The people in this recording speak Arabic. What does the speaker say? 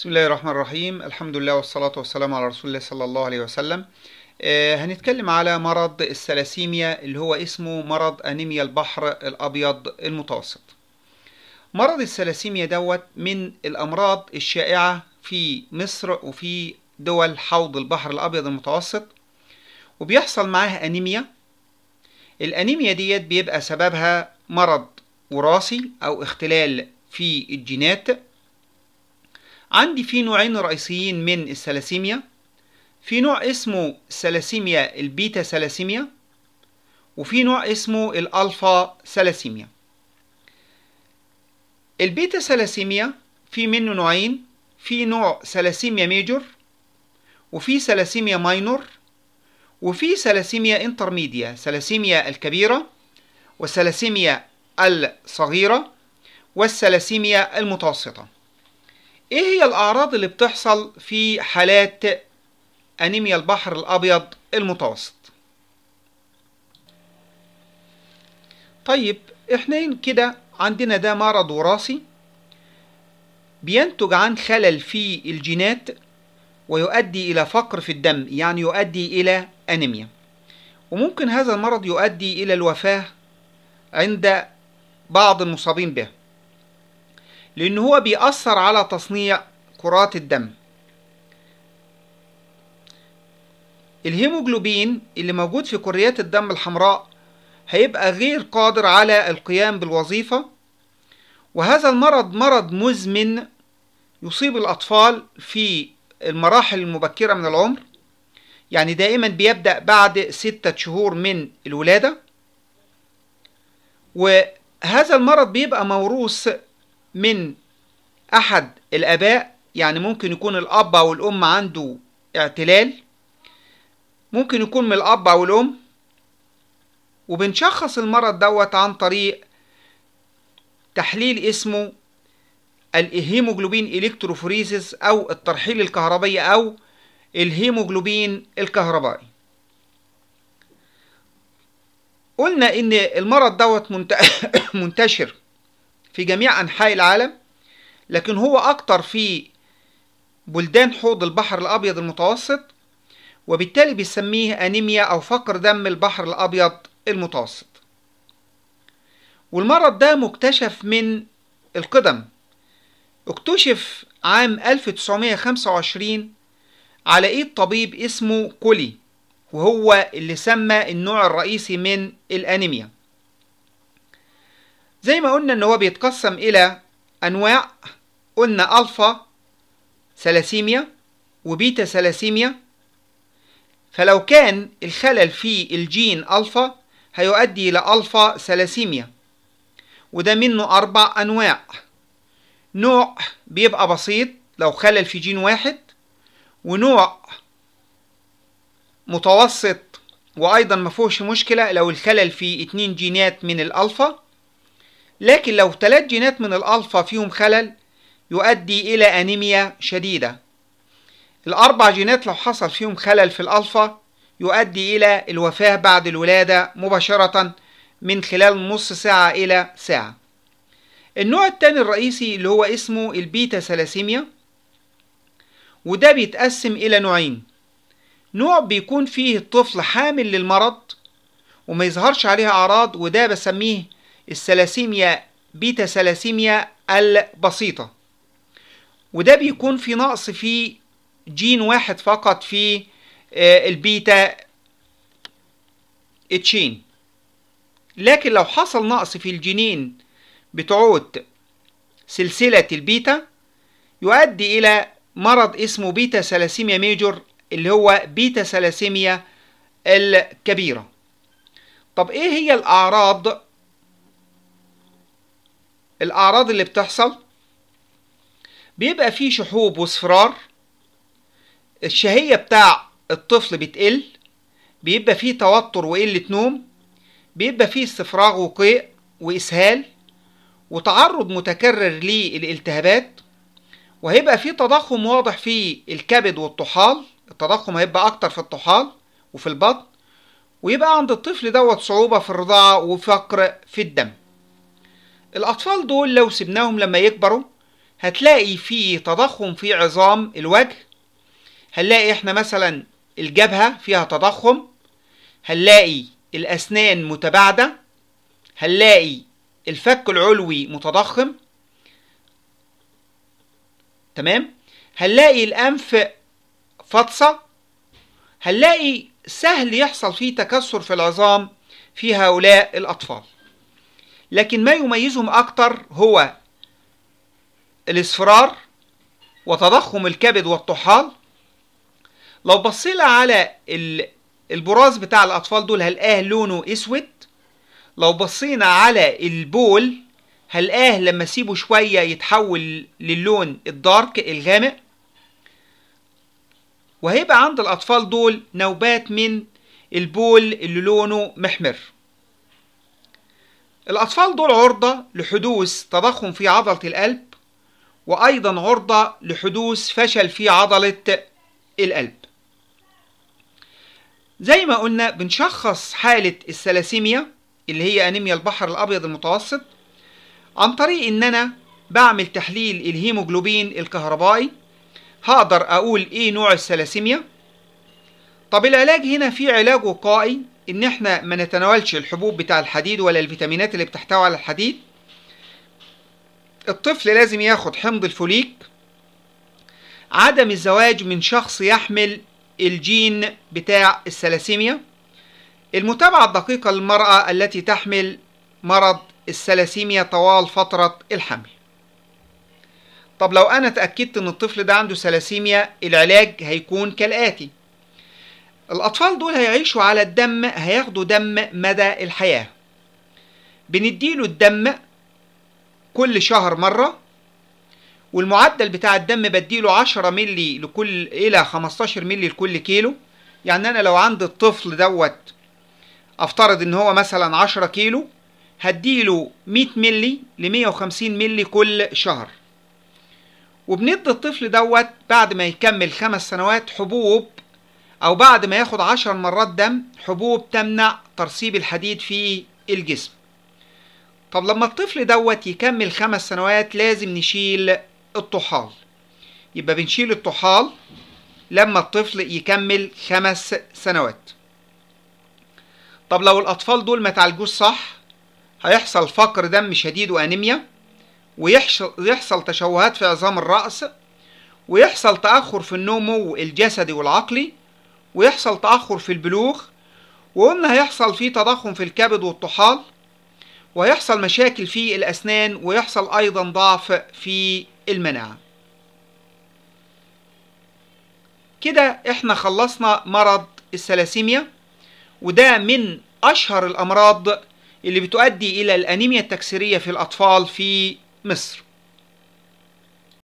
بسم الله الرحمن الرحيم الحمد لله والصلاة والسلام على رسول الله صلى الله عليه وسلم آه هنتكلم على مرض الثلاسيميا اللي هو اسمه مرض أنيميا البحر الأبيض المتوسط مرض الثلاسيميا دوت من الأمراض الشائعة في مصر وفي دول حوض البحر الأبيض المتوسط وبيحصل معاها أنيميا الأنيميا ديت بيبقى سببها مرض وراثي أو اختلال في الجينات عندي في نوعين رئيسيين من الثلاسيميا في نوع اسمه الثلاسيميا البيتا ثلاسيميا وفي نوع اسمه الألفا ثلاسيميا البيتا ثلاسيميا في منه نوعين في نوع ثلاسيميا ميجور وفي ثلاسيميا ماينور وفي ثلاسيميا انترميديا ثلاسيميا الكبيرة والثلاسيميا الصغيرة والثلاسيميا المتوسطة ايه هي الاعراض اللي بتحصل في حالات انيميا البحر الابيض المتوسط طيب احنا كده عندنا ده مرض وراثي بينتج عن خلل في الجينات ويؤدي الى فقر في الدم يعني يؤدي الى انيميا وممكن هذا المرض يؤدي الى الوفاه عند بعض المصابين به لأن هو بيأثر على تصنيع كرات الدم الهيموجلوبين اللي موجود في كريات الدم الحمراء هيبقى غير قادر على القيام بالوظيفة وهذا المرض مرض مزمن يصيب الأطفال في المراحل المبكرة من العمر يعني دائما بيبدأ بعد ستة شهور من الولادة وهذا المرض بيبقى موروث من أحد الآباء يعني ممكن يكون الأب أو الأم عنده اعتلال ممكن يكون من الأب أو الأم وبنشخص المرض دوت عن طريق تحليل اسمه الهيموجلوبين الكتروفوريزيس أو الترحيل الكهربائي أو الهيموجلوبين الكهربائي قلنا إن المرض دوت منتشر في جميع أنحاء العالم لكن هو أكتر في بلدان حوض البحر الأبيض المتوسط وبالتالي بيسميه أنيميا أو فقر دم البحر الأبيض المتوسط والمرض ده مكتشف من القدم اكتشف عام 1925 على ايد طبيب اسمه كولي وهو اللي سمى النوع الرئيسي من الانيميا زي ما قلنا ان هو بيتقسم الى انواع قلنا الفا ثلاسيميا وبيتا ثلاسيميا فلو كان الخلل في الجين الفا هيؤدي الى الفا ثلاسيميا وده منه اربع انواع نوع بيبقى بسيط لو خلل في جين واحد ونوع متوسط وايضا ما فيهوش مشكله لو الخلل في اتنين جينات من الالفا لكن لو ثلاث جينات من الألفا فيهم خلل يؤدي إلى أنيميا شديدة الأربع جينات لو حصل فيهم خلل في الألفا يؤدي إلى الوفاة بعد الولادة مباشرة من خلال نص ساعة إلى ساعة النوع الثاني الرئيسي اللي هو اسمه البيتا سلاسيميا وده بيتقسم إلى نوعين نوع بيكون فيه الطفل حامل للمرض وما يظهرش عليه أعراض وده بسميه السلاسيميا بيتا سلاسيميا البسيطة وده بيكون في نقص في جين واحد فقط في آه، البيتا تشين لكن لو حصل نقص في الجينين بتعود سلسلة البيتا يؤدي إلى مرض اسمه بيتا سلاسيميا ميجور اللي هو بيتا سلاسيميا الكبيرة طب إيه هي الأعراض الأعراض اللي بتحصل بيبقى فيه شحوب وصفرار الشهية بتاع الطفل بتقل بيبقى فيه توتر وقلة نوم بيبقى فيه استفراغ وقيء وإسهال وتعرض متكرر للالتهابات وهيبقى فيه تضخم واضح في الكبد والطحال التضخم هيبقى أكتر في الطحال وفي البطن ويبقى عند الطفل دوت صعوبة في الرضاعة وفقر في الدم الأطفال دول لو سبناهم لما يكبروا هتلاقي في تضخم في عظام الوجه هنلاقي احنا مثلا الجبهة فيها تضخم هنلاقي الأسنان متباعدة هنلاقي الفك العلوي متضخم تمام هنلاقي الأنف فطسة هنلاقي سهل يحصل فيه تكسر في العظام في هؤلاء الأطفال لكن ما يميزهم أكتر هو الاصفرار وتضخم الكبد والطحال لو بصينا على البراز بتاع الأطفال دول هلقاه لونه أسود لو بصينا على البول هلقاه لما اسيبه شوية يتحول للون الدارك الغامق وهيبقى عند الأطفال دول نوبات من البول اللي لونه محمر الأطفال دول عرضة لحدوث تضخم في عضلة القلب وأيضا عرضة لحدوث فشل في عضلة القلب زي ما قلنا بنشخص حالة الثلاسيميا اللي هي أنيميا البحر الأبيض المتوسط عن طريق إن أنا بعمل تحليل الهيموجلوبين الكهربائي هقدر أقول إيه نوع الثلاسيميا طب العلاج هنا في علاج وقائي ان احنا ما نتناولش الحبوب بتاع الحديد ولا الفيتامينات اللي بتحتوي على الحديد الطفل لازم ياخد حمض الفوليك عدم الزواج من شخص يحمل الجين بتاع الثلاسيميا المتابعة الدقيقة للمرأة التي تحمل مرض الثلاسيميا طوال فترة الحمل طب لو أنا تأكدت أن الطفل ده عنده ثلاسيميا العلاج هيكون كالآتي الأطفال دول هيعيشوا على الدم هياخدوا دم مدى الحياة بنديله الدم كل شهر مرة والمعدل بتاع الدم بديله 10 ملي لكل إلى 15 ملي لكل كيلو يعني أنا لو عند الطفل دوت أفترض إن هو مثلا 10 كيلو هديله 100 ملي ل 150 ملي كل شهر وبندي الطفل دوت بعد ما يكمل خمس سنوات حبوب أو بعد ما ياخد عشر مرات دم حبوب تمنع ترسيب الحديد في الجسم طب لما الطفل دوت يكمل خمس سنوات لازم نشيل الطحال يبقى بنشيل الطحال لما الطفل يكمل خمس سنوات طب لو الأطفال دول ما تعالجوش صح هيحصل فقر دم شديد وأنيميا ويحصل تشوهات في عظام الرأس ويحصل تأخر في النمو الجسدي والعقلي ويحصل تأخر في البلوغ وقلنا هيحصل فيه تضخم في الكبد والطحال وهيحصل مشاكل في الأسنان ويحصل أيضا ضعف في المناعة كده احنا خلصنا مرض السلاسيميا وده من أشهر الأمراض اللي بتؤدي إلى الأنيميا التكسيرية في الأطفال في مصر